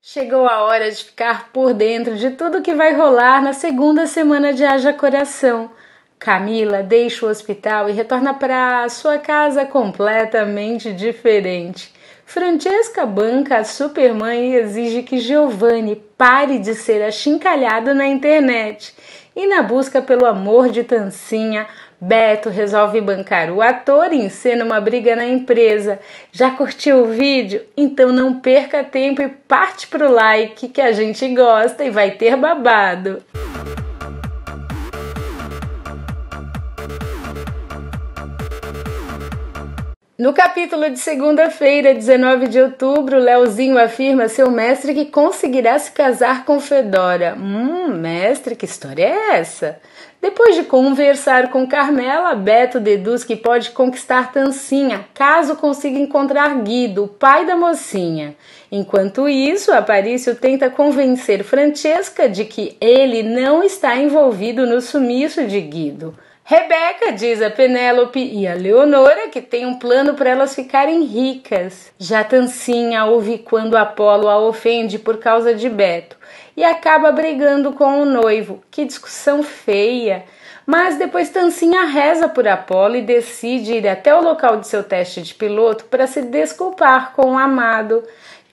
Chegou a hora de ficar por dentro de tudo que vai rolar na segunda semana de Haja Coração. Camila deixa o hospital e retorna para sua casa completamente diferente. Francesca banca a supermãe e exige que Giovanni pare de ser achincalhado na internet. E na busca pelo amor de Tancinha, Beto resolve bancar o ator e encena uma briga na empresa. Já curtiu o vídeo? Então não perca tempo e parte pro like que a gente gosta e vai ter babado. No capítulo de segunda-feira, 19 de outubro, Leozinho afirma a seu mestre que conseguirá se casar com Fedora. Hum, mestre, que história é essa? Depois de conversar com Carmela, Beto deduz que pode conquistar Tancinha caso consiga encontrar Guido, o pai da mocinha. Enquanto isso, Aparício tenta convencer Francesca de que ele não está envolvido no sumiço de Guido. Rebeca diz a Penélope e a Leonora que tem um plano para elas ficarem ricas. Já Tancinha ouve quando Apolo a ofende por causa de Beto e acaba brigando com o noivo. Que discussão feia! Mas depois Tancinha reza por Apolo e decide ir até o local de seu teste de piloto para se desculpar com o amado.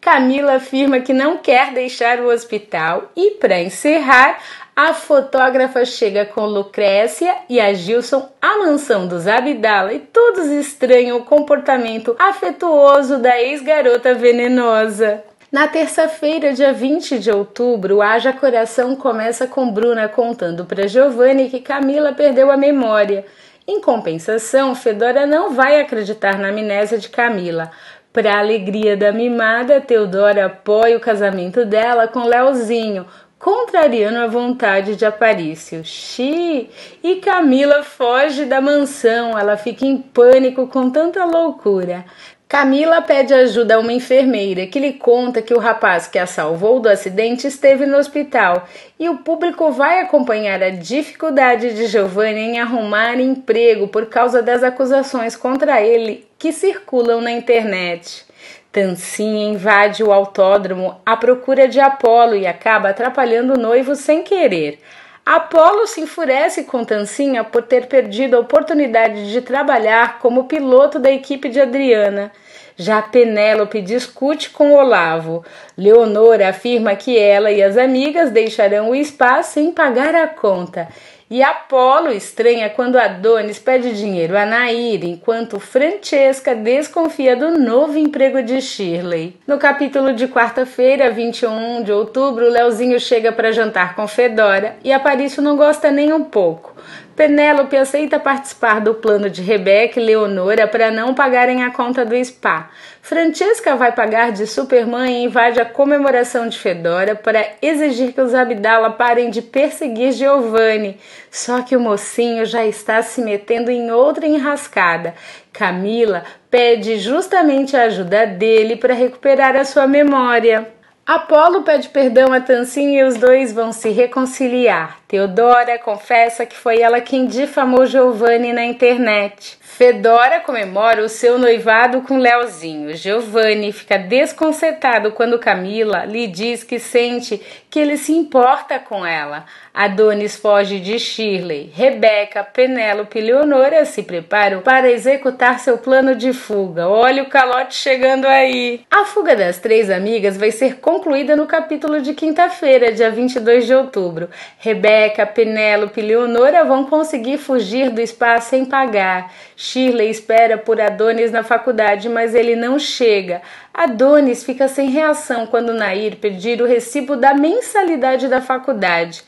Camila afirma que não quer deixar o hospital. E para encerrar, a fotógrafa chega com Lucrécia e a Gilson à mansão dos Abdala e todos estranham o comportamento afetuoso da ex-garota venenosa. Na terça-feira, dia 20 de outubro, o Haja Coração começa com Bruna contando para Giovanni que Camila perdeu a memória. Em compensação, Fedora não vai acreditar na amnésia de Camila. Para alegria da mimada, Teodora apoia o casamento dela com Leozinho, contrariando a vontade de Aparício. Xi! E Camila foge da mansão, ela fica em pânico com tanta loucura. Camila pede ajuda a uma enfermeira que lhe conta que o rapaz que a salvou do acidente esteve no hospital e o público vai acompanhar a dificuldade de Giovanni em arrumar emprego por causa das acusações contra ele que circulam na internet. Tancinha invade o autódromo à procura de Apolo e acaba atrapalhando o noivo sem querer. Apolo se enfurece com Tancinha por ter perdido a oportunidade de trabalhar como piloto da equipe de Adriana. Já Penélope discute com Olavo. Leonor afirma que ela e as amigas deixarão o spa sem pagar a conta. E Apolo estranha quando Adonis pede dinheiro a Nair, enquanto Francesca desconfia do novo emprego de Shirley. No capítulo de quarta-feira, 21 de outubro, Leozinho chega para jantar com Fedora e Aparício não gosta nem um pouco. Penélope aceita participar do plano de Rebeca e Leonora para não pagarem a conta do spa. Francesca vai pagar de Superman e invade a comemoração de Fedora para exigir que os Abdala parem de perseguir Giovanni. Só que o mocinho já está se metendo em outra enrascada. Camila pede justamente a ajuda dele para recuperar a sua memória. Apolo pede perdão a Tancinha e os dois vão se reconciliar. Teodora confessa que foi ela quem difamou Giovanni na internet. Fedora comemora o seu noivado com Leozinho. Giovanni fica desconcertado quando Camila lhe diz que sente que ele se importa com ela. Adonis foge de Shirley. Rebeca, Penélope e Leonora se preparam para executar seu plano de fuga. Olha o calote chegando aí! A fuga das três amigas vai ser concluída no capítulo de quinta-feira, dia 22 de outubro. Rebeca, Penélope e Leonora vão conseguir fugir do espaço sem pagar. Shirley espera por Adonis na faculdade, mas ele não chega. Adonis fica sem reação quando Nair pedir o recibo da mensalidade da faculdade.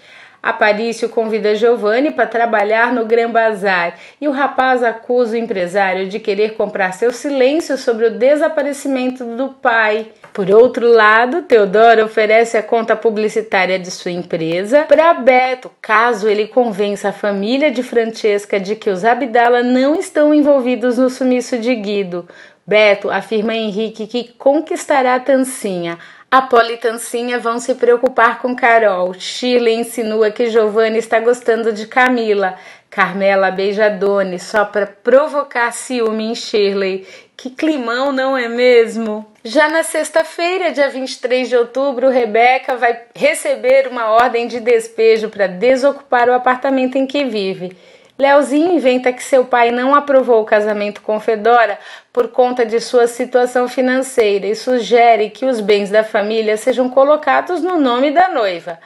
Aparício convida Giovanni para trabalhar no Gran Bazar e o rapaz acusa o empresário de querer comprar seu silêncio sobre o desaparecimento do pai. Por outro lado, Teodoro oferece a conta publicitária de sua empresa para Beto, caso ele convença a família de Francesca de que os Abdala não estão envolvidos no sumiço de Guido. Beto afirma a Henrique que conquistará a Tancinha, a Politancinha vão se preocupar com Carol. Chile insinua que Giovanni está gostando de Camila. Carmela beija Doni só para provocar ciúme em Shirley. Que climão, não é mesmo? Já na sexta-feira, dia 23 de outubro, Rebeca vai receber uma ordem de despejo para desocupar o apartamento em que vive. Leozinho inventa que seu pai não aprovou o casamento com Fedora por conta de sua situação financeira e sugere que os bens da família sejam colocados no nome da noiva.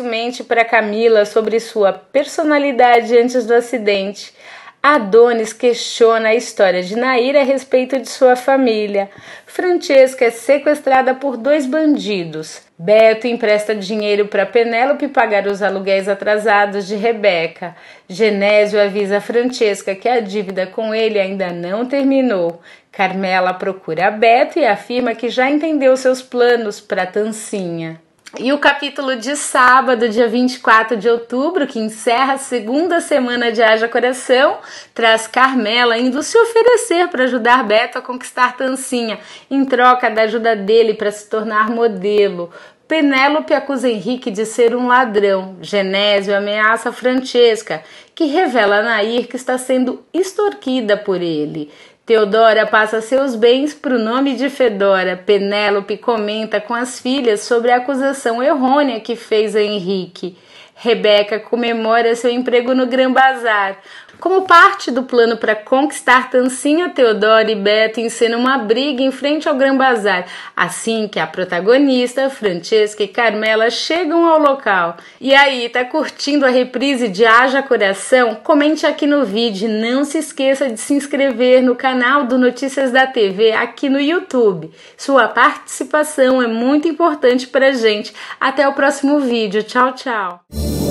mente para Camila sobre sua personalidade antes do acidente. Adonis questiona a história de Nair a respeito de sua família. Francesca é sequestrada por dois bandidos. Beto empresta dinheiro para Penélope pagar os aluguéis atrasados de Rebeca. Genésio avisa Francesca que a dívida com ele ainda não terminou. Carmela procura Beto e afirma que já entendeu seus planos para Tancinha. E o capítulo de sábado, dia 24 de outubro, que encerra a segunda semana de Haja Coração, traz Carmela indo se oferecer para ajudar Beto a conquistar Tancinha, em troca da ajuda dele para se tornar modelo. Penélope acusa Henrique de ser um ladrão. Genésio ameaça Francesca, que revela a Nair que está sendo extorquida por ele. Teodora passa seus bens para o nome de Fedora. Penélope comenta com as filhas sobre a acusação errônea que fez a Henrique. Rebeca comemora seu emprego no Gran Bazar. Como parte do plano para conquistar Tancinha, Teodoro e Beto encenam uma briga em frente ao Gran Bazar, assim que a protagonista, Francesca e Carmela chegam ao local. E aí, tá curtindo a reprise de Haja Coração? Comente aqui no vídeo e não se esqueça de se inscrever no canal do Notícias da TV aqui no YouTube. Sua participação é muito importante pra gente. Até o próximo vídeo. Tchau, tchau!